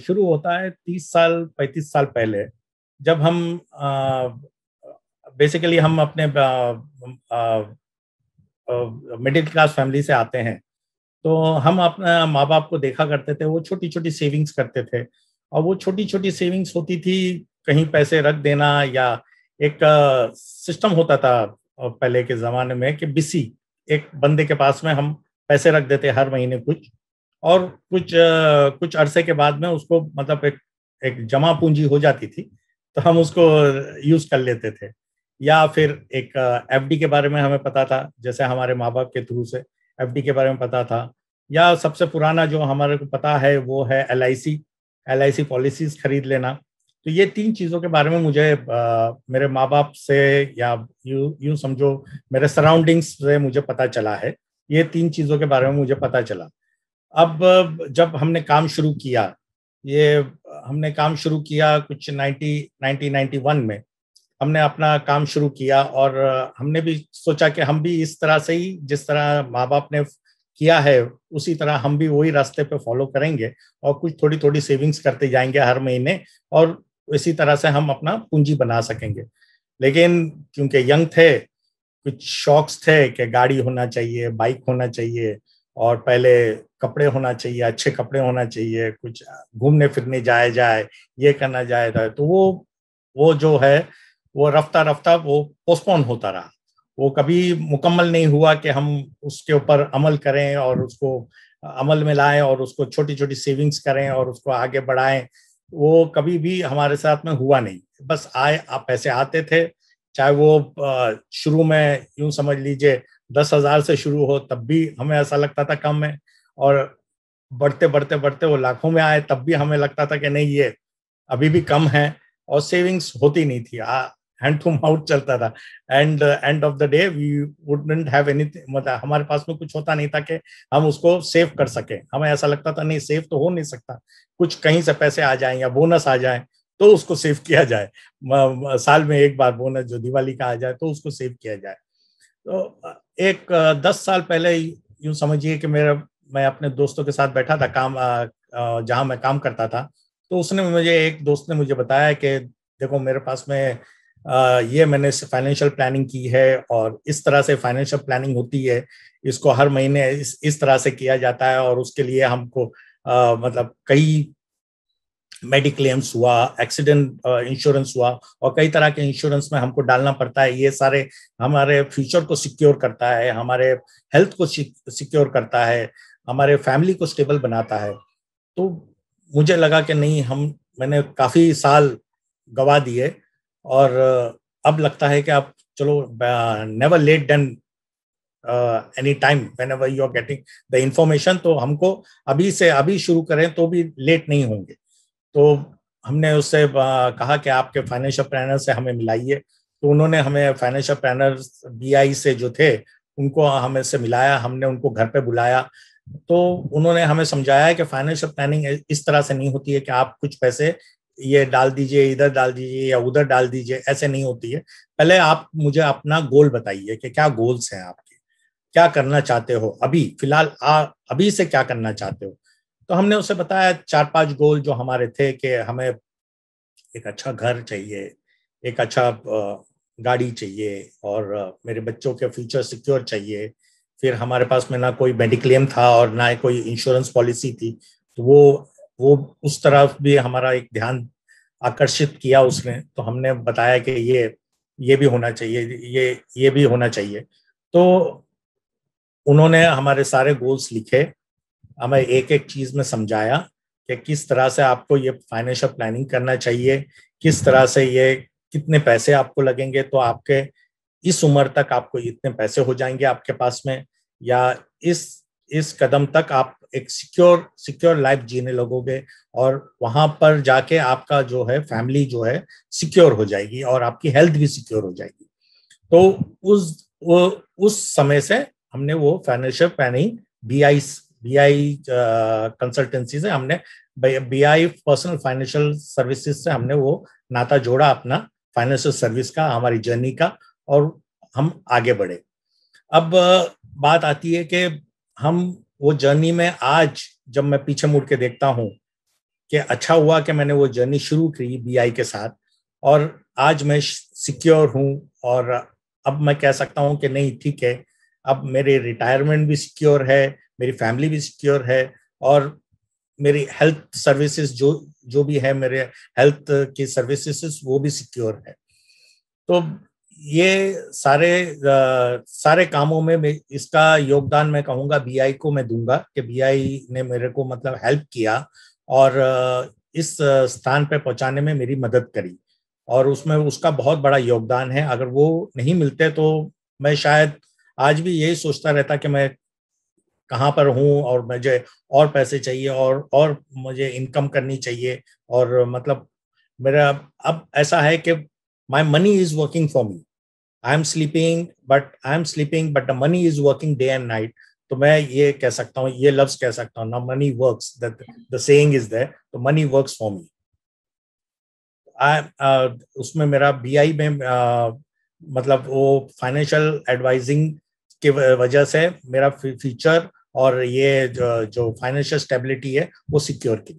शुरू होता है तीस साल पैंतीस साल पहले जब हम बेसिकली हम अपने मिडिल क्लास फैमिली से आते हैं तो हम अपना माँ बाप को देखा करते थे वो छोटी छोटी सेविंग्स करते थे और वो छोटी छोटी सेविंग्स होती थी कहीं पैसे रख देना या एक सिस्टम होता था पहले के ज़माने में कि बिसी एक बंदे के पास में हम पैसे रख देते हर महीने कुछ और कुछ कुछ अरसे के बाद में उसको मतलब एक एक जमा पूंजी हो जाती थी तो हम उसको यूज कर लेते थे या फिर एक एफ के बारे में हमें पता था जैसे हमारे माँ बाप के थ्रू से एफ के बारे में पता था या सबसे पुराना जो हमारे को पता है वो है एल आई सी पॉलिसीज खरीद लेना तो ये तीन चीज़ों के बारे में मुझे आ, मेरे माँ बाप से या यू यू समझो मेरे सराउंडिंग्स से मुझे पता चला है ये तीन चीज़ों के बारे में मुझे पता चला अब जब हमने काम शुरू किया ये हमने काम शुरू किया कुछ नाइन्टी वन में हमने अपना काम शुरू किया और हमने भी सोचा कि हम भी इस तरह से ही जिस तरह माँ बाप ने किया है उसी तरह हम भी वही रास्ते पे फॉलो करेंगे और कुछ थोड़ी थोड़ी सेविंग्स करते जाएंगे हर महीने और इसी तरह से हम अपना पूंजी बना सकेंगे लेकिन क्योंकि यंग थे कुछ शौक्स थे कि गाड़ी होना चाहिए बाइक होना चाहिए और पहले कपड़े होना चाहिए अच्छे कपड़े होना चाहिए कुछ घूमने फिरने जाया जाए ये करना जाए जाए तो वो वो जो है वो रफ्ता रफ्ता वो पोस्टपोन होता रहा वो कभी मुकम्मल नहीं हुआ कि हम उसके ऊपर अमल करें और उसको अमल में लाएं और उसको छोटी छोटी सेविंग्स करें और उसको आगे बढ़ाएं वो कभी भी हमारे साथ में हुआ नहीं बस आए आप पैसे आते थे चाहे वो शुरू में यूं समझ लीजिए दस हजार से शुरू हो तब भी हमें ऐसा लगता था कम है और बढ़ते बढ़ते बढ़ते वो लाखों में आए तब भी हमें लगता था कि नहीं ये अभी भी कम है और सेविंग्स होती नहीं थी हैंड टू माउथ चलता था and end of the day we wouldn't have any मतलब हमारे पास में कुछ होता नहीं था कि हम उसको सेव कर सकें हमें ऐसा लगता था नहीं सेव तो हो नहीं सकता कुछ कहीं से पैसे आ जाए या बोनस आ जाए तो उसको सेव किया जाए साल में एक बार बोनस जो दिवाली का आ जाए तो उसको सेव किया जाए तो एक दस साल पहले यूं समझिए कि मेरा मैं अपने दोस्तों के साथ बैठा था काम जहां मैं काम करता था तो उसने मुझे एक दोस्त ने मुझे बताया कि देखो मेरे पास में ये मैंने फाइनेंशियल प्लानिंग की है और इस तरह से फाइनेंशियल प्लानिंग होती है इसको हर महीने इस इस तरह से किया जाता है और उसके लिए हमको मतलब कई मेडिक्लेम्स हुआ एक्सीडेंट इंश्योरेंस uh, हुआ और कई तरह के इंश्योरेंस में हमको डालना पड़ता है ये सारे हमारे फ्यूचर को सिक्योर करता है हमारे हेल्थ को सिक्योर करता है हमारे फैमिली को स्टेबल बनाता है तो मुझे लगा कि नहीं हम मैंने काफ़ी साल गवा दिए और uh, अब लगता है कि आप चलो never late done any time whenever you are getting the information तो हमको अभी से अभी शुरू करें तो भी लेट नहीं होंगे तो हमने उससे कहा कि आपके फाइनेंशियल प्लानर से हमें मिलाइए तो उन्होंने हमें फाइनेंशियल प्लानर बी से जो थे उनको हमें से मिलाया हमने उनको घर पे बुलाया तो उन्होंने हमें समझाया कि फाइनेंशियल प्लानिंग इस तरह से नहीं होती है कि आप कुछ पैसे ये डाल दीजिए इधर डाल दीजिए या उधर डाल दीजिए ऐसे नहीं होती है पहले आप मुझे अपना गोल बताइए कि क्या गोल्स हैं आपके क्या करना चाहते हो अभी फिलहाल अभी से क्या करना चाहते हो तो हमने उसे बताया चार पांच गोल जो हमारे थे कि हमें एक अच्छा घर चाहिए एक अच्छा गाड़ी चाहिए और मेरे बच्चों के फ्यूचर सिक्योर चाहिए फिर हमारे पास में ना कोई मेडिक्लेम था और ना कोई इंश्योरेंस पॉलिसी थी तो वो वो उस तरफ भी हमारा एक ध्यान आकर्षित किया उसने तो हमने बताया कि ये ये भी होना चाहिए ये ये भी होना चाहिए तो उन्होंने हमारे सारे गोल्स लिखे हमें एक एक चीज में समझाया कि किस तरह से आपको ये फाइनेंशियल प्लानिंग करना चाहिए किस तरह से ये कितने पैसे आपको लगेंगे तो आपके इस उम्र तक आपको इतने पैसे हो जाएंगे आपके पास में या इस इस कदम तक आप एक सिक्योर सिक्योर लाइफ जीने लगोगे और वहां पर जाके आपका जो है फैमिली जो है सिक्योर हो जाएगी और आपकी हेल्थ भी सिक्योर हो जाएगी तो उस वो उस समय से हमने वो financial planning B BI consultancy से हमने बीआई पर्सनल फाइनेंशियल सर्विसेज से हमने वो नाता जोड़ा अपना फाइनेंशियल सर्विस का हमारी जर्नी का और हम आगे बढ़े अब बात आती है कि हम वो जर्नी में आज जब मैं पीछे मुड़ के देखता हूँ कि अच्छा हुआ कि मैंने वो जर्नी शुरू की बीआई के साथ और आज मैं सिक्योर हूँ और अब मैं कह सकता हूँ कि नहीं ठीक है अब मेरे रिटायरमेंट भी सिक्योर है मेरी फैमिली भी सिक्योर है और मेरी हेल्थ सर्विसेज जो जो भी है मेरे हेल्थ की सर्विसेज वो भी सिक्योर है तो ये सारे आ, सारे कामों में मैं इसका योगदान मैं कहूँगा बीआई को मैं दूंगा कि बीआई ने मेरे को मतलब हेल्प किया और इस स्थान पर पहुँचाने में मेरी मदद करी और उसमें उसका बहुत बड़ा योगदान है अगर वो नहीं मिलते तो मैं शायद आज भी यही सोचता रहता कि मैं कहाँ पर हूँ और मुझे और पैसे चाहिए और और मुझे इनकम करनी चाहिए और मतलब मेरा अब ऐसा है कि my money is working for me I am sleeping but I am sleeping but the money is working day and night तो मैं ये कह सकता हूँ ये लफ्ज कह सकता हूँ ना money work the thing is there तो मनी वर्क फॉर मी उसमें मेरा बी आई में uh, मतलब वो फाइनेंशियल एडवाइजिंग के वजह से मेरा फ्यूचर और ये जो फाइनेंशियल स्टेबिलिटी है वो सिक्योर की